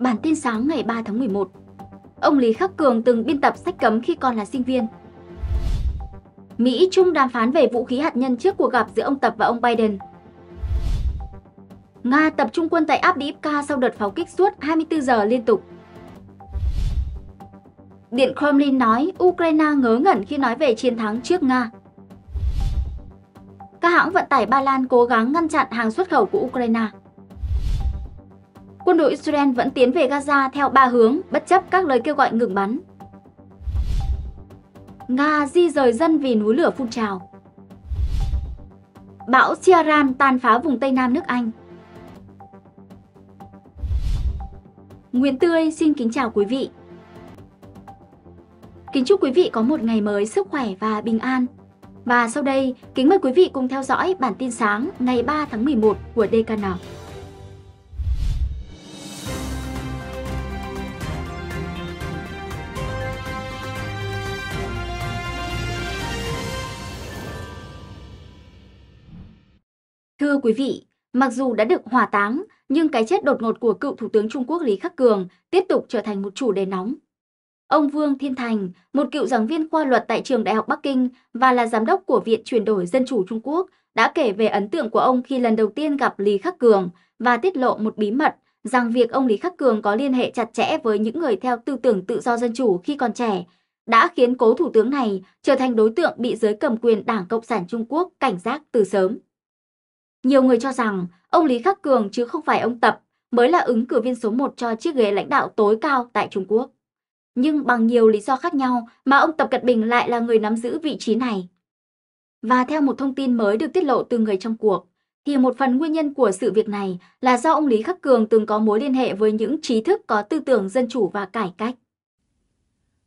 Bản tin sáng ngày 3 tháng 11 Ông Lý Khắc Cường từng biên tập sách cấm khi còn là sinh viên Mỹ Trung đàm phán về vũ khí hạt nhân trước cuộc gặp giữa ông Tập và ông Biden Nga tập trung quân tại Abdiivka sau đợt pháo kích suốt 24 giờ liên tục Điện Kremlin nói Ukraine ngớ ngẩn khi nói về chiến thắng trước Nga các hãng vận tải Ba Lan cố gắng ngăn chặn hàng xuất khẩu của Ukraine quân đội Israel vẫn tiến về Gaza theo ba hướng, bất chấp các lời kêu gọi ngừng bắn. Nga di rời dân vì núi lửa phun trào. Bão Ciaran tàn phá vùng Tây Nam nước Anh. Nguyễn Tươi xin kính chào quý vị. Kính chúc quý vị có một ngày mới sức khỏe và bình an. Và sau đây, kính mời quý vị cùng theo dõi bản tin sáng ngày 3 tháng 11 của DKN. Thưa quý vị, mặc dù đã được hỏa táng, nhưng cái chết đột ngột của cựu Thủ tướng Trung Quốc Lý Khắc Cường tiếp tục trở thành một chủ đề nóng. Ông Vương Thiên Thành, một cựu giảng viên khoa luật tại Trường Đại học Bắc Kinh và là giám đốc của Viện chuyển đổi Dân chủ Trung Quốc, đã kể về ấn tượng của ông khi lần đầu tiên gặp Lý Khắc Cường và tiết lộ một bí mật rằng việc ông Lý Khắc Cường có liên hệ chặt chẽ với những người theo tư tưởng tự do dân chủ khi còn trẻ đã khiến cố thủ tướng này trở thành đối tượng bị giới cầm quyền Đảng Cộng sản Trung Quốc cảnh giác từ sớm. Nhiều người cho rằng ông Lý Khắc Cường chứ không phải ông Tập mới là ứng cử viên số 1 cho chiếc ghế lãnh đạo tối cao tại Trung Quốc. Nhưng bằng nhiều lý do khác nhau mà ông Tập Cận Bình lại là người nắm giữ vị trí này. Và theo một thông tin mới được tiết lộ từ người trong cuộc, thì một phần nguyên nhân của sự việc này là do ông Lý Khắc Cường từng có mối liên hệ với những trí thức có tư tưởng dân chủ và cải cách.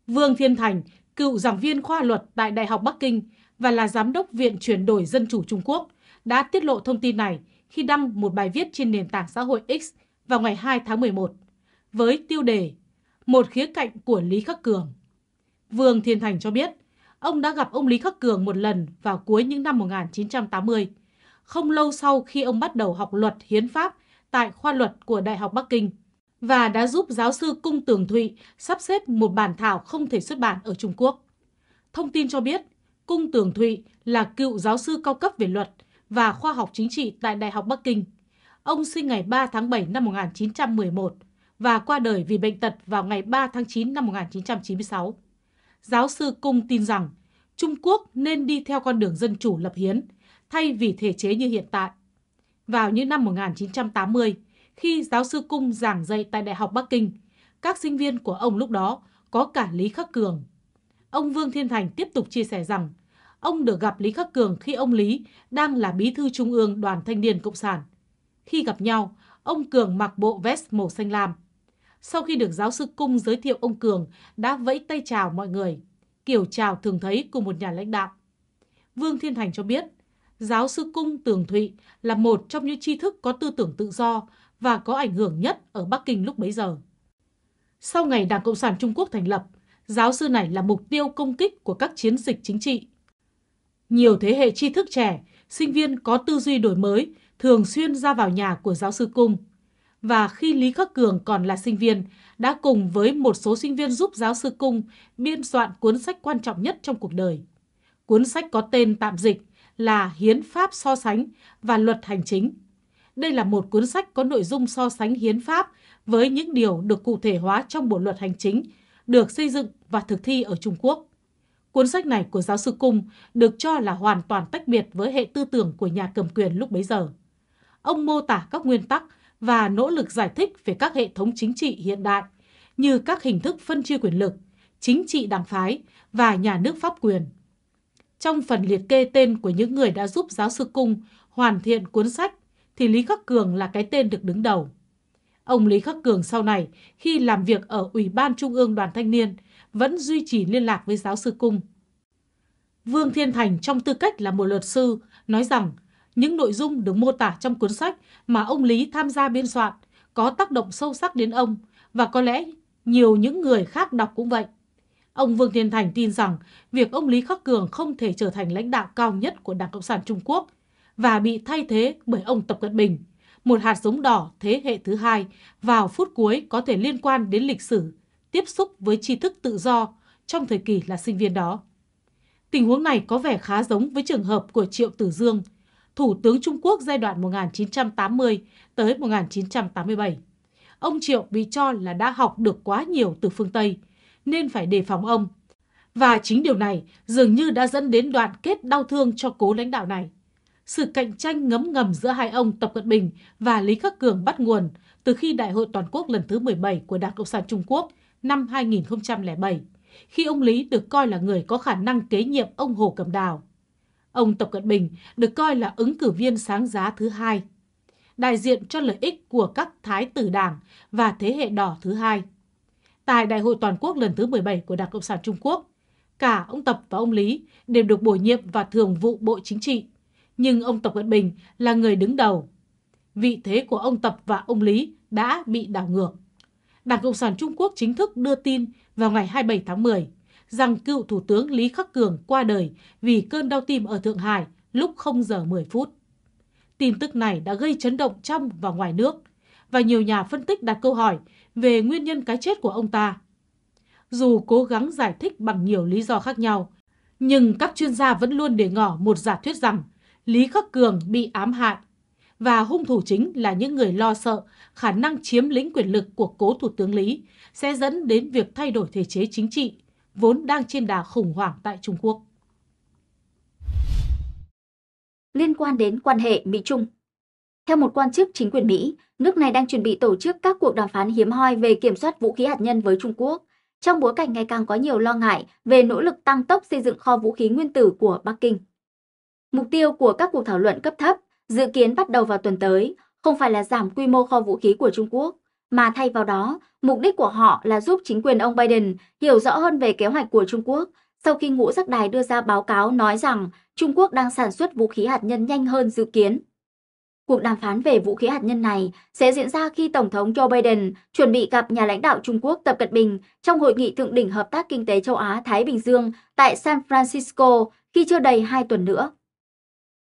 Vương Thiên Thành, cựu giảng viên khoa luật tại Đại học Bắc Kinh và là giám đốc Viện chuyển đổi dân chủ Trung Quốc – đã tiết lộ thông tin này khi đăng một bài viết trên nền tảng xã hội X vào ngày 2 tháng 11 với tiêu đề Một khía cạnh của Lý Khắc Cường. Vương Thiên Thành cho biết, ông đã gặp ông Lý Khắc Cường một lần vào cuối những năm 1980, không lâu sau khi ông bắt đầu học luật hiến pháp tại khoa luật của Đại học Bắc Kinh và đã giúp giáo sư Cung Tường Thụy sắp xếp một bản thảo không thể xuất bản ở Trung Quốc. Thông tin cho biết, Cung Tường Thụy là cựu giáo sư cao cấp về luật và khoa học chính trị tại Đại học Bắc Kinh. Ông sinh ngày 3 tháng 7 năm 1911 và qua đời vì bệnh tật vào ngày 3 tháng 9 năm 1996. Giáo sư Cung tin rằng Trung Quốc nên đi theo con đường dân chủ lập hiến thay vì thể chế như hiện tại. Vào những năm 1980, khi giáo sư Cung giảng dạy tại Đại học Bắc Kinh, các sinh viên của ông lúc đó có cả Lý Khắc Cường. Ông Vương Thiên Thành tiếp tục chia sẻ rằng ông được gặp Lý Khắc Cường khi ông Lý đang là bí thư trung ương Đoàn Thanh niên Cộng sản. Khi gặp nhau, ông Cường mặc bộ vest màu xanh lam. Sau khi được giáo sư Cung giới thiệu ông Cường đã vẫy tay chào mọi người, kiểu chào thường thấy của một nhà lãnh đạo. Vương Thiên Thành cho biết, giáo sư Cung Tường Thụy là một trong những tri thức có tư tưởng tự do và có ảnh hưởng nhất ở Bắc Kinh lúc bấy giờ. Sau ngày Đảng Cộng sản Trung Quốc thành lập, giáo sư này là mục tiêu công kích của các chiến dịch chính trị nhiều thế hệ tri thức trẻ, sinh viên có tư duy đổi mới, thường xuyên ra vào nhà của giáo sư Cung. Và khi Lý Khắc Cường còn là sinh viên, đã cùng với một số sinh viên giúp giáo sư Cung biên soạn cuốn sách quan trọng nhất trong cuộc đời. Cuốn sách có tên tạm dịch là Hiến pháp so sánh và luật hành chính. Đây là một cuốn sách có nội dung so sánh hiến pháp với những điều được cụ thể hóa trong bộ luật hành chính, được xây dựng và thực thi ở Trung Quốc. Cuốn sách này của giáo sư Cung được cho là hoàn toàn tách biệt với hệ tư tưởng của nhà cầm quyền lúc bấy giờ. Ông mô tả các nguyên tắc và nỗ lực giải thích về các hệ thống chính trị hiện đại như các hình thức phân chia quyền lực, chính trị đảng phái và nhà nước pháp quyền. Trong phần liệt kê tên của những người đã giúp giáo sư Cung hoàn thiện cuốn sách thì Lý Khắc Cường là cái tên được đứng đầu. Ông Lý Khắc Cường sau này khi làm việc ở Ủy ban Trung ương Đoàn Thanh niên – vẫn duy trì liên lạc với giáo sư Cung. Vương Thiên Thành trong tư cách là một luật sư nói rằng những nội dung được mô tả trong cuốn sách mà ông Lý tham gia biên soạn có tác động sâu sắc đến ông và có lẽ nhiều những người khác đọc cũng vậy. Ông Vương Thiên Thành tin rằng việc ông Lý Khắc Cường không thể trở thành lãnh đạo cao nhất của Đảng Cộng sản Trung Quốc và bị thay thế bởi ông Tập Cận Bình, một hạt giống đỏ thế hệ thứ hai vào phút cuối có thể liên quan đến lịch sử tiếp xúc với tri thức tự do trong thời kỳ là sinh viên đó. Tình huống này có vẻ khá giống với trường hợp của Triệu Tử Dương, Thủ tướng Trung Quốc giai đoạn 1980 tới 1987. Ông Triệu bị cho là đã học được quá nhiều từ phương Tây, nên phải đề phòng ông. Và chính điều này dường như đã dẫn đến đoạn kết đau thương cho cố lãnh đạo này. Sự cạnh tranh ngấm ngầm giữa hai ông Tập Cận Bình và Lý Khắc Cường bắt nguồn từ khi Đại hội Toàn quốc lần thứ 17 của Đảng Cộng sản Trung Quốc – năm 2007, khi ông Lý được coi là người có khả năng kế nhiệm ông Hồ Cẩm Đào. Ông Tập Cận Bình được coi là ứng cử viên sáng giá thứ hai, đại diện cho lợi ích của các thái tử đảng và thế hệ đỏ thứ hai. Tại Đại hội Toàn quốc lần thứ 17 của Đảng Cộng sản Trung Quốc, cả ông Tập và ông Lý đều được bổ nhiệm vào thường vụ Bộ Chính trị, nhưng ông Tập Cận Bình là người đứng đầu. Vị thế của ông Tập và ông Lý đã bị đảo ngược. Đảng Cộng sản Trung Quốc chính thức đưa tin vào ngày 27 tháng 10 rằng cựu Thủ tướng Lý Khắc Cường qua đời vì cơn đau tim ở Thượng Hải lúc 0 giờ 10 phút. Tin tức này đã gây chấn động trong và ngoài nước và nhiều nhà phân tích đặt câu hỏi về nguyên nhân cái chết của ông ta. Dù cố gắng giải thích bằng nhiều lý do khác nhau, nhưng các chuyên gia vẫn luôn để ngỏ một giả thuyết rằng Lý Khắc Cường bị ám hại và hung thủ chính là những người lo sợ khả năng chiếm lĩnh quyền lực của cố Thủ tướng Lý sẽ dẫn đến việc thay đổi thể chế chính trị, vốn đang trên đà khủng hoảng tại Trung Quốc. Liên quan đến quan hệ Mỹ-Trung Theo một quan chức chính quyền Mỹ, nước này đang chuẩn bị tổ chức các cuộc đàm phán hiếm hoi về kiểm soát vũ khí hạt nhân với Trung Quốc, trong bối cảnh ngày càng có nhiều lo ngại về nỗ lực tăng tốc xây dựng kho vũ khí nguyên tử của Bắc Kinh. Mục tiêu của các cuộc thảo luận cấp thấp dự kiến bắt đầu vào tuần tới, không phải là giảm quy mô kho vũ khí của Trung Quốc, mà thay vào đó, mục đích của họ là giúp chính quyền ông Biden hiểu rõ hơn về kế hoạch của Trung Quốc sau khi ngũ giác đài đưa ra báo cáo nói rằng Trung Quốc đang sản xuất vũ khí hạt nhân nhanh hơn dự kiến. Cuộc đàm phán về vũ khí hạt nhân này sẽ diễn ra khi Tổng thống Joe Biden chuẩn bị gặp nhà lãnh đạo Trung Quốc Tập Cận Bình trong hội nghị thượng đỉnh hợp tác kinh tế châu Á-Thái Bình Dương tại San Francisco khi chưa đầy 2 tuần nữa.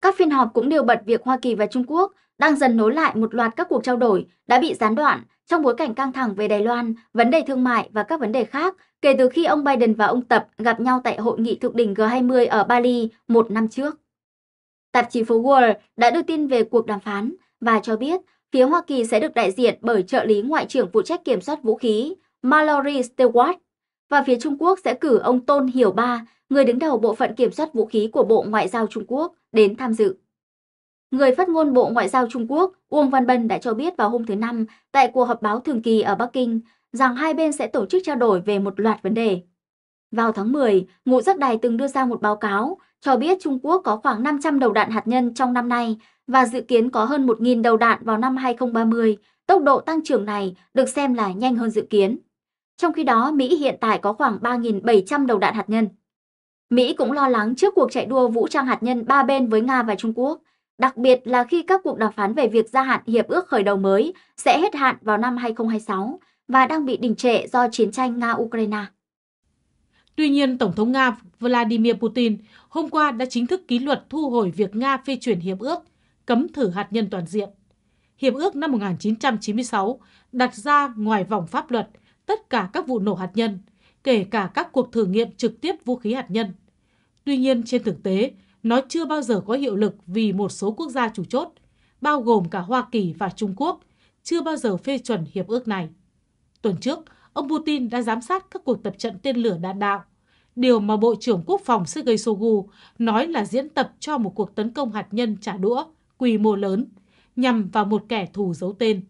Các phiên họp cũng đều bật việc Hoa Kỳ và Trung Quốc đang dần nối lại một loạt các cuộc trao đổi đã bị gián đoạn trong bối cảnh căng thẳng về Đài Loan, vấn đề thương mại và các vấn đề khác kể từ khi ông Biden và ông Tập gặp nhau tại hội nghị thượng đỉnh G20 ở Bali một năm trước. Tạp chí phố World đã đưa tin về cuộc đàm phán và cho biết phía Hoa Kỳ sẽ được đại diện bởi trợ lý Ngoại trưởng phụ trách kiểm soát vũ khí Mallory Stewart và phía Trung Quốc sẽ cử ông Tôn Hiểu Ba, người đứng đầu Bộ phận Kiểm soát Vũ khí của Bộ Ngoại giao Trung Quốc, đến tham dự. Người phát ngôn Bộ Ngoại giao Trung Quốc Uông Văn Bân đã cho biết vào hôm thứ Năm tại cuộc họp báo thường kỳ ở Bắc Kinh rằng hai bên sẽ tổ chức trao đổi về một loạt vấn đề. Vào tháng 10, Ngũ Giác Đài từng đưa ra một báo cáo cho biết Trung Quốc có khoảng 500 đầu đạn hạt nhân trong năm nay và dự kiến có hơn 1.000 đầu đạn vào năm 2030. Tốc độ tăng trưởng này được xem là nhanh hơn dự kiến. Trong khi đó, Mỹ hiện tại có khoảng 3.700 đầu đạn hạt nhân. Mỹ cũng lo lắng trước cuộc chạy đua vũ trang hạt nhân ba bên với Nga và Trung Quốc, đặc biệt là khi các cuộc đàm phán về việc gia hạn hiệp ước khởi đầu mới sẽ hết hạn vào năm 2026 và đang bị đình trệ do chiến tranh Nga-Ukraine. Tuy nhiên, Tổng thống Nga Vladimir Putin hôm qua đã chính thức ký luật thu hồi việc Nga phê chuẩn hiệp ước cấm thử hạt nhân toàn diện. Hiệp ước năm 1996 đặt ra ngoài vòng pháp luật – tất cả các vụ nổ hạt nhân, kể cả các cuộc thử nghiệm trực tiếp vũ khí hạt nhân. Tuy nhiên, trên thực tế, nó chưa bao giờ có hiệu lực vì một số quốc gia chủ chốt, bao gồm cả Hoa Kỳ và Trung Quốc, chưa bao giờ phê chuẩn hiệp ước này. Tuần trước, ông Putin đã giám sát các cuộc tập trận tên lửa đạn đạo, điều mà Bộ trưởng Quốc phòng Sergei Shoigu nói là diễn tập cho một cuộc tấn công hạt nhân trả đũa quy mô lớn nhằm vào một kẻ thù giấu tên.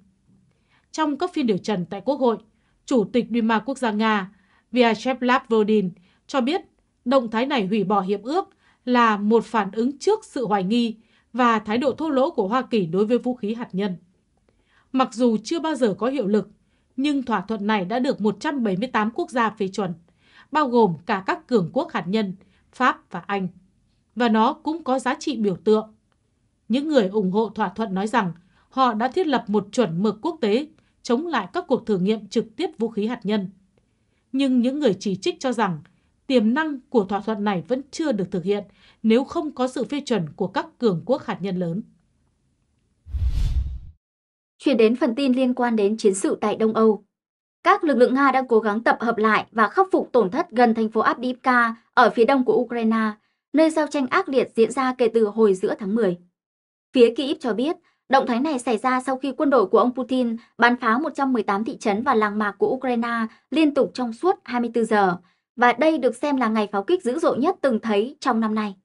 Trong các phiên điều trần tại Quốc hội, Chủ tịch Duma Quốc gia Nga Vyacheslav Lavrov cho biết động thái này hủy bỏ hiệp ước là một phản ứng trước sự hoài nghi và thái độ thô lỗ của Hoa Kỳ đối với vũ khí hạt nhân. Mặc dù chưa bao giờ có hiệu lực, nhưng thỏa thuận này đã được 178 quốc gia phê chuẩn, bao gồm cả các cường quốc hạt nhân Pháp và Anh. Và nó cũng có giá trị biểu tượng. Những người ủng hộ thỏa thuận nói rằng họ đã thiết lập một chuẩn mực quốc tế chống lại các cuộc thử nghiệm trực tiếp vũ khí hạt nhân. Nhưng những người chỉ trích cho rằng tiềm năng của thỏa thuận này vẫn chưa được thực hiện nếu không có sự phê chuẩn của các cường quốc hạt nhân lớn. Chuyển đến phần tin liên quan đến chiến sự tại Đông Âu. Các lực lượng Nga đang cố gắng tập hợp lại và khắc phục tổn thất gần thành phố Abdiivka ở phía đông của Ukraine, nơi giao tranh ác liệt diễn ra kể từ hồi giữa tháng 10. Phía Kyiv cho biết Động thái này xảy ra sau khi quân đội của ông Putin bắn phá 118 thị trấn và làng mạc của Ukraine liên tục trong suốt 24 giờ, và đây được xem là ngày pháo kích dữ dội nhất từng thấy trong năm nay.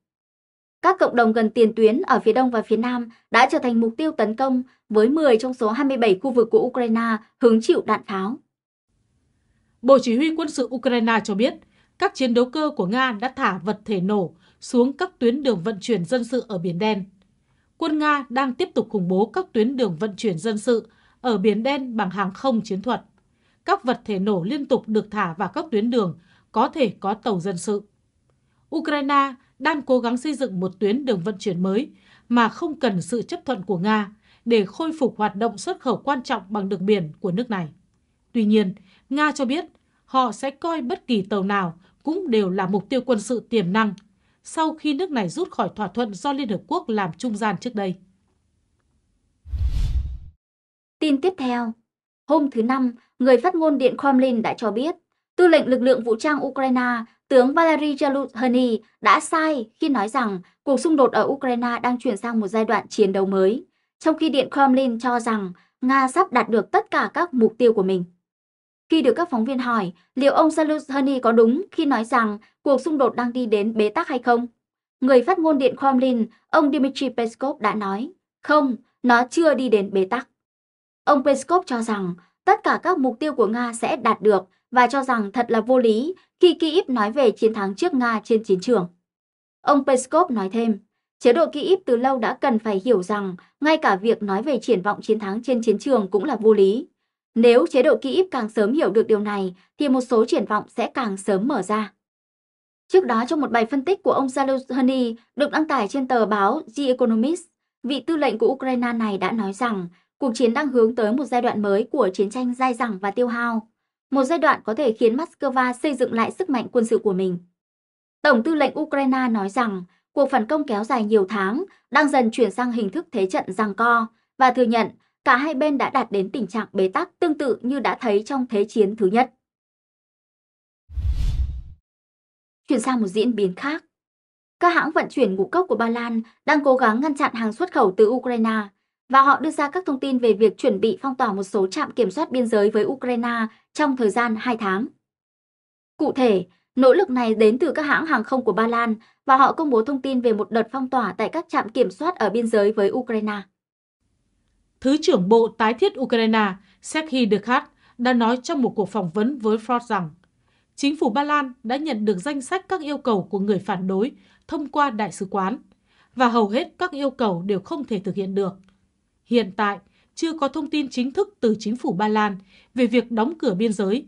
Các cộng đồng gần tiền tuyến ở phía đông và phía nam đã trở thành mục tiêu tấn công với 10 trong số 27 khu vực của Ukraine hứng chịu đạn pháo. Bộ Chỉ huy quân sự Ukraine cho biết, các chiến đấu cơ của Nga đã thả vật thể nổ xuống các tuyến đường vận chuyển dân sự ở Biển Đen quân Nga đang tiếp tục khủng bố các tuyến đường vận chuyển dân sự ở Biển Đen bằng hàng không chiến thuật. Các vật thể nổ liên tục được thả vào các tuyến đường có thể có tàu dân sự. Ukraine đang cố gắng xây dựng một tuyến đường vận chuyển mới mà không cần sự chấp thuận của Nga để khôi phục hoạt động xuất khẩu quan trọng bằng đường biển của nước này. Tuy nhiên, Nga cho biết họ sẽ coi bất kỳ tàu nào cũng đều là mục tiêu quân sự tiềm năng sau khi nước này rút khỏi thỏa thuận do Liên Hợp Quốc làm trung gian trước đây. Tin tiếp theo Hôm thứ Năm, người phát ngôn Điện Kremlin đã cho biết, tư lệnh lực lượng vũ trang Ukraine, tướng Valery Zaluzhny đã sai khi nói rằng cuộc xung đột ở Ukraine đang chuyển sang một giai đoạn chiến đấu mới, trong khi Điện Kremlin cho rằng Nga sắp đạt được tất cả các mục tiêu của mình. Khi được các phóng viên hỏi liệu ông Zelensky có đúng khi nói rằng cuộc xung đột đang đi đến bế tắc hay không, người phát ngôn Điện Kremlin, ông Dmitry Peskov đã nói, không, nó chưa đi đến bế tắc. Ông Peskov cho rằng tất cả các mục tiêu của Nga sẽ đạt được và cho rằng thật là vô lý khi Kyiv nói về chiến thắng trước Nga trên chiến trường. Ông Peskov nói thêm, chế độ Kyiv từ lâu đã cần phải hiểu rằng ngay cả việc nói về triển vọng chiến thắng trên chiến trường cũng là vô lý. Nếu chế độ kỹ càng sớm hiểu được điều này thì một số triển vọng sẽ càng sớm mở ra. Trước đó trong một bài phân tích của ông Zaluzhny được đăng tải trên tờ báo The Economist, vị tư lệnh của Ukraine này đã nói rằng cuộc chiến đang hướng tới một giai đoạn mới của chiến tranh dai dẳng và tiêu hao, một giai đoạn có thể khiến Moscow xây dựng lại sức mạnh quân sự của mình. Tổng tư lệnh Ukraine nói rằng cuộc phản công kéo dài nhiều tháng đang dần chuyển sang hình thức thế trận giằng co và thừa nhận cả hai bên đã đạt đến tình trạng bế tắc tương tự như đã thấy trong Thế chiến thứ nhất. Chuyển sang một diễn biến khác. Các hãng vận chuyển ngũ cốc của Ba Lan đang cố gắng ngăn chặn hàng xuất khẩu từ Ukraine và họ đưa ra các thông tin về việc chuẩn bị phong tỏa một số trạm kiểm soát biên giới với Ukraine trong thời gian 2 tháng. Cụ thể, nỗ lực này đến từ các hãng hàng không của Ba Lan và họ công bố thông tin về một đợt phong tỏa tại các trạm kiểm soát ở biên giới với Ukraine. Thứ trưởng Bộ Tái thiết Ukraine Sekhi Dukhat đã nói trong một cuộc phỏng vấn với Ford rằng chính phủ Ba Lan đã nhận được danh sách các yêu cầu của người phản đối thông qua đại sứ quán và hầu hết các yêu cầu đều không thể thực hiện được. Hiện tại, chưa có thông tin chính thức từ chính phủ Ba Lan về việc đóng cửa biên giới.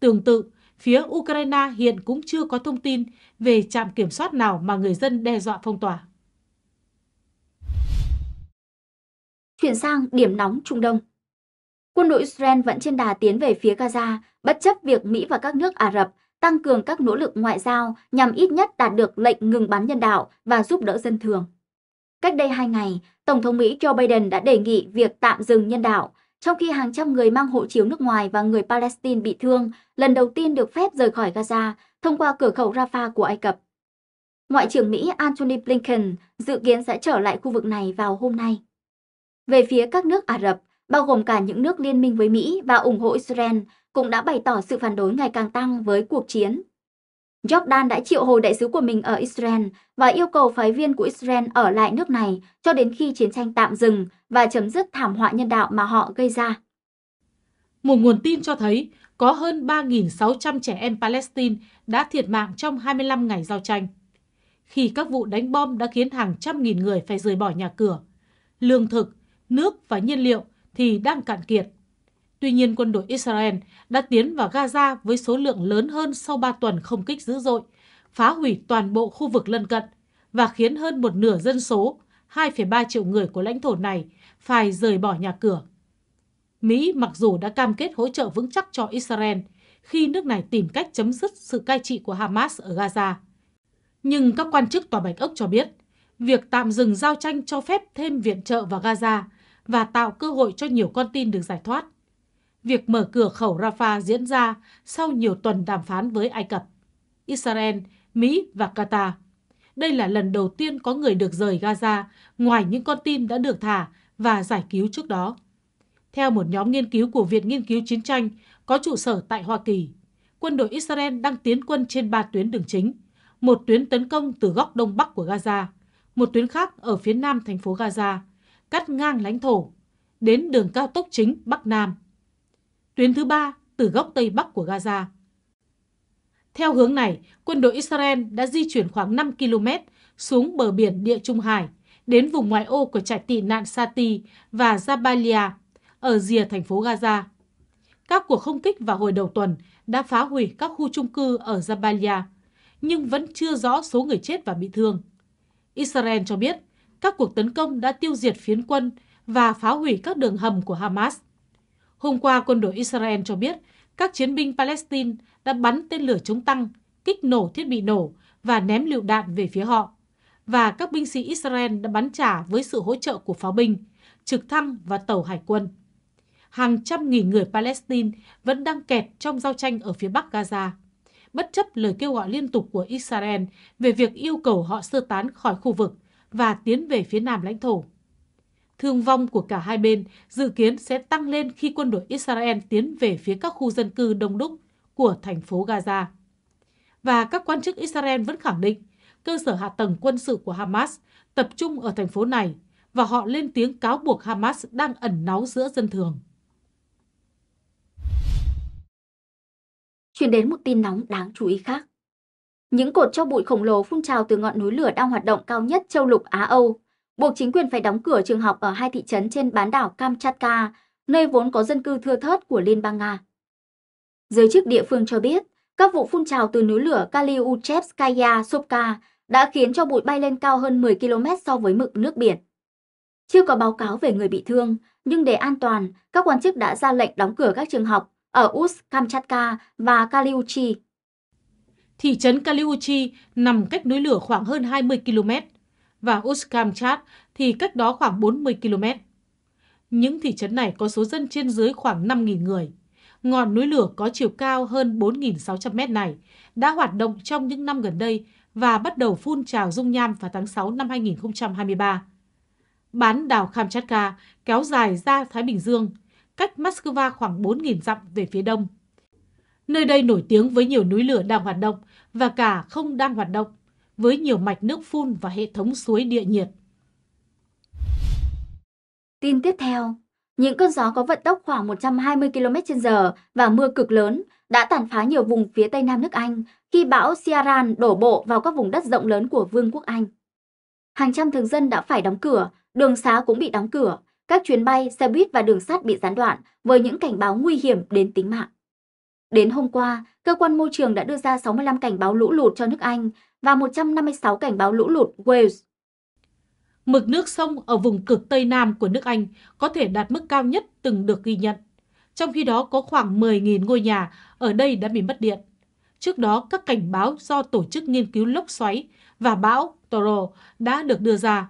Tương tự, phía Ukraine hiện cũng chưa có thông tin về trạm kiểm soát nào mà người dân đe dọa phong tỏa. Chuyển sang điểm nóng Trung Đông. Quân đội Israel vẫn trên đà tiến về phía Gaza, bất chấp việc Mỹ và các nước Ả Rập tăng cường các nỗ lực ngoại giao nhằm ít nhất đạt được lệnh ngừng bắn nhân đạo và giúp đỡ dân thường. Cách đây hai ngày, Tổng thống Mỹ Joe Biden đã đề nghị việc tạm dừng nhân đạo, trong khi hàng trăm người mang hộ chiếu nước ngoài và người Palestine bị thương lần đầu tiên được phép rời khỏi Gaza thông qua cửa khẩu Rafah của Ai Cập. Ngoại trưởng Mỹ Antony Blinken dự kiến sẽ trở lại khu vực này vào hôm nay. Về phía các nước Ả Rập, bao gồm cả những nước liên minh với Mỹ và ủng hộ Israel, cũng đã bày tỏ sự phản đối ngày càng tăng với cuộc chiến. Jordan đã triệu hồi đại sứ của mình ở Israel và yêu cầu phái viên của Israel ở lại nước này cho đến khi chiến tranh tạm dừng và chấm dứt thảm họa nhân đạo mà họ gây ra. Một nguồn tin cho thấy có hơn 3.600 trẻ em Palestine đã thiệt mạng trong 25 ngày giao tranh. Khi các vụ đánh bom đã khiến hàng trăm nghìn người phải rời bỏ nhà cửa, lương thực, nước và nhiên liệu thì đang cạn kiệt. Tuy nhiên, quân đội Israel đã tiến vào Gaza với số lượng lớn hơn sau 3 tuần không kích dữ dội, phá hủy toàn bộ khu vực lân cận và khiến hơn một nửa dân số, 2,3 triệu người của lãnh thổ này, phải rời bỏ nhà cửa. Mỹ mặc dù đã cam kết hỗ trợ vững chắc cho Israel khi nước này tìm cách chấm dứt sự cai trị của Hamas ở Gaza. Nhưng các quan chức Tòa Bạch Ốc cho biết, việc tạm dừng giao tranh cho phép thêm viện trợ vào Gaza – và tạo cơ hội cho nhiều con tin được giải thoát. Việc mở cửa khẩu Rafah diễn ra sau nhiều tuần đàm phán với Ai Cập, Israel, Mỹ và Qatar. Đây là lần đầu tiên có người được rời Gaza ngoài những con tin đã được thả và giải cứu trước đó. Theo một nhóm nghiên cứu của Viện Nghiên cứu Chiến tranh có trụ sở tại Hoa Kỳ, quân đội Israel đang tiến quân trên ba tuyến đường chính. Một tuyến tấn công từ góc đông bắc của Gaza, một tuyến khác ở phía nam thành phố Gaza – cắt ngang lãnh thổ, đến đường cao tốc chính Bắc Nam. Tuyến thứ ba từ góc Tây Bắc của Gaza. Theo hướng này, quân đội Israel đã di chuyển khoảng 5 km xuống bờ biển Địa Trung Hải, đến vùng ngoại ô của trại tị nạn Sati và Jabalia ở rìa thành phố Gaza. Các cuộc không kích vào hồi đầu tuần đã phá hủy các khu trung cư ở Jabalia, nhưng vẫn chưa rõ số người chết và bị thương. Israel cho biết các cuộc tấn công đã tiêu diệt phiến quân và phá hủy các đường hầm của Hamas. Hôm qua, quân đội Israel cho biết các chiến binh Palestine đã bắn tên lửa chống tăng, kích nổ thiết bị nổ và ném lựu đạn về phía họ. Và các binh sĩ Israel đã bắn trả với sự hỗ trợ của pháo binh, trực thăng và tàu hải quân. Hàng trăm nghìn người Palestine vẫn đang kẹt trong giao tranh ở phía bắc Gaza, bất chấp lời kêu gọi liên tục của Israel về việc yêu cầu họ sơ tán khỏi khu vực và tiến về phía nam lãnh thổ. Thương vong của cả hai bên dự kiến sẽ tăng lên khi quân đội Israel tiến về phía các khu dân cư đông đúc của thành phố Gaza. Và các quan chức Israel vẫn khẳng định cơ sở hạ tầng quân sự của Hamas tập trung ở thành phố này và họ lên tiếng cáo buộc Hamas đang ẩn náu giữa dân thường. Chuyển đến một tin nóng đáng chú ý khác. Những cột cho bụi khổng lồ phun trào từ ngọn núi lửa đang hoạt động cao nhất châu lục Á-Âu, buộc chính quyền phải đóng cửa trường học ở hai thị trấn trên bán đảo Kamchatka, nơi vốn có dân cư thưa thớt của Liên bang Nga. Giới chức địa phương cho biết, các vụ phun trào từ núi lửa Kaliuchevskaya Sopka đã khiến cho bụi bay lên cao hơn 10 km so với mực nước biển. Chưa có báo cáo về người bị thương, nhưng để an toàn, các quan chức đã ra lệnh đóng cửa các trường học ở Uz Kamchatka và Kaliuchi. Thị trấn Kaliuchi nằm cách núi lửa khoảng hơn 20 km và Uskamchat thì cách đó khoảng 40 km. Những thị trấn này có số dân trên dưới khoảng 5.000 người. Ngọn núi lửa có chiều cao hơn 4.600 mét này đã hoạt động trong những năm gần đây và bắt đầu phun trào dung nham vào tháng 6 năm 2023. Bán đảo Kamchatka kéo dài ra Thái Bình Dương, cách Moscow khoảng 4.000 dặm về phía đông. Nơi đây nổi tiếng với nhiều núi lửa đang hoạt động và cả không đang hoạt động, với nhiều mạch nước phun và hệ thống suối địa nhiệt. Tin tiếp theo, những cơn gió có vận tốc khoảng 120 km/h và mưa cực lớn đã tàn phá nhiều vùng phía tây nam nước Anh khi bão Ciaran đổ bộ vào các vùng đất rộng lớn của Vương quốc Anh. Hàng trăm thường dân đã phải đóng cửa, đường xá cũng bị đóng cửa, các chuyến bay, xe buýt và đường sắt bị gián đoạn với những cảnh báo nguy hiểm đến tính mạng. Đến hôm qua, cơ quan môi trường đã đưa ra 65 cảnh báo lũ lụt cho nước Anh và 156 cảnh báo lũ lụt Wales. Mực nước sông ở vùng cực Tây Nam của nước Anh có thể đạt mức cao nhất từng được ghi nhận. Trong khi đó có khoảng 10.000 ngôi nhà ở đây đã bị mất điện. Trước đó, các cảnh báo do Tổ chức Nghiên cứu Lốc Xoáy và Bão Toro đã được đưa ra.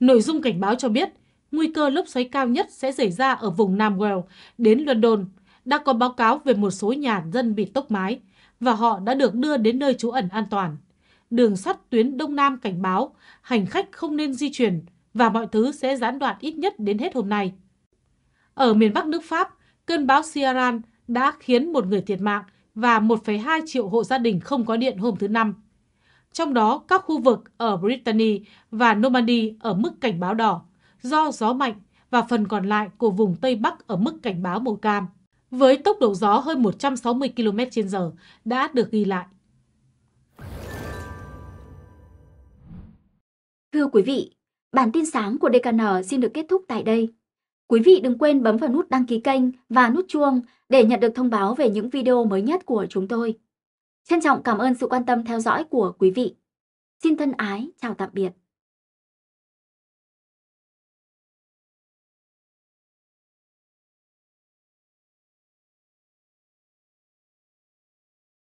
Nội dung cảnh báo cho biết, nguy cơ lốc xoáy cao nhất sẽ xảy ra ở vùng Nam Wales đến London đã có báo cáo về một số nhà dân bị tốc mái và họ đã được đưa đến nơi trú ẩn an toàn. Đường sắt tuyến Đông Nam cảnh báo hành khách không nên di chuyển và mọi thứ sẽ gián đoạn ít nhất đến hết hôm nay. Ở miền Bắc nước Pháp, cơn bão Ciaran đã khiến một người thiệt mạng và 1,2 triệu hộ gia đình không có điện hôm thứ Năm. Trong đó, các khu vực ở Brittany và Normandy ở mức cảnh báo đỏ do gió mạnh và phần còn lại của vùng Tây Bắc ở mức cảnh báo màu cam với tốc độ gió hơn 160 km/h đã được ghi lại. Thưa quý vị, bản tin sáng của DKN xin được kết thúc tại đây. Quý vị đừng quên bấm vào nút đăng ký kênh và nút chuông để nhận được thông báo về những video mới nhất của chúng tôi. Trân trọng cảm ơn sự quan tâm theo dõi của quý vị. Xin thân ái, chào tạm biệt.